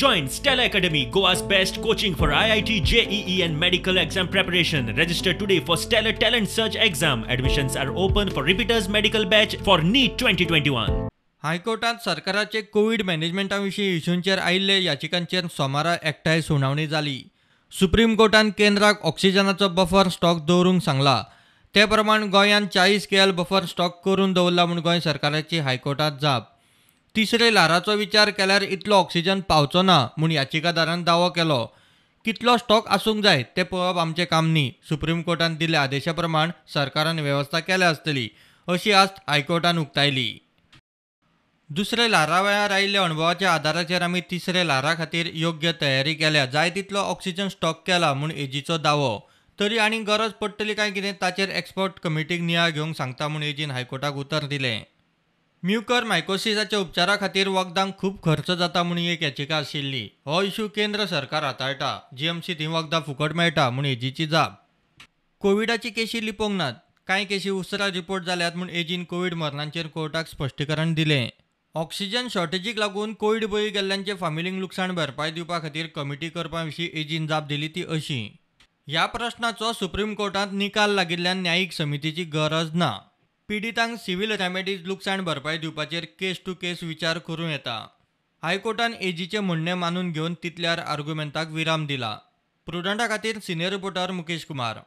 Join Stella Academy, Goa's best coaching for IIT, JEE and medical exam preparation. Register today for Stellar Talent Search exam. Admissions are open for repeaters medical batch for NEET 2021. हायकोर्टात सरकाराचे Covid मॅनेजमेंटाविषयी इशूंचेर आयिल्ले याचिकांचे सोमारा एकठांय सुनावणी झाली supreme कोर्टान केंद्राक ऑक्सिजनाचो बफर स्टॉक दवरूंक सांगला ते प्रमाण गोंयांत चाळीस के बफर स्टॉक करून दवरला म्हणून गोंय सरकाराची हायकोर्टात जाप तिसरे ल्हाराचो विचार केल्यार इतलो ऑक्सिजन पावचो ना म्हूण याचिकादारान दावो केलो कितलो स्टॉक आसूंक जाय ते पळोवप आमचे काम न्ही सुप्रीम कोर्टान दिल्ल्या आदेशा प्रमाण सरकारान वेवस्था केल्या आसतली अशी आस्त हायकोर्टान उक्तायली दुसरे ल्हारा वेळार आयिल्ल्या अणभवाच्या आदाराचेर आमी तिसरे ल्हारा खातीर योग्य तयारी केल्या जाय तितलो ऑक्सिजन स्टॉक केला म्हूण एजीचो दावो तरी आनी गरज पडटली काय कितें ताचेर एक्सपर्ट कमिटीक नियाळ घेवंक सांगता म्हूण एजीन हायकोर्टाक उतर दिलें म्युकर मायकोसिसाच्या उपचारा खातीर वखदांक खूप खर्च जाता म्हूण एक याचिका आशिल्ली हो इशू केंद्र सरकार हाताळटा जीएमसीत हीं वखदां फुकट मेळटा म्हूण एजीची जाप कोविडाची केशी लिपोवंक नात कांय केशी उसरा रिपोर्ट जाल्यात म्हूण एजीन कोविड मरणांचेर कोर्टाक स्पश्टीकरण दिलें ऑक्सिजन शॉर्टेजीक लागून कोविड बळी गेल्ल्यांचे फामिलींक लुकसाण भरपाई दिवपा खातीर कमिटी करपा विशीं एजीन जाप दिली ती अशी ह्या प्रस्नाचो सुप्रीम कोर्टांत निकाल लागिल्ल्यान न्यायीक समितीची गरज ना पिडितांक सिव्हिल रेमेडीज लुकसाण भरपाई दिवपाचेर केस टू केस विचार करूं येता हायकोर्टान एजीचे म्हणणे मानून घेवन तितल्यार आर्ग्युमेंटाक विराम दिला प्रुडंटा खातीर सिनियर रिपोर्टर मुकेश कुमार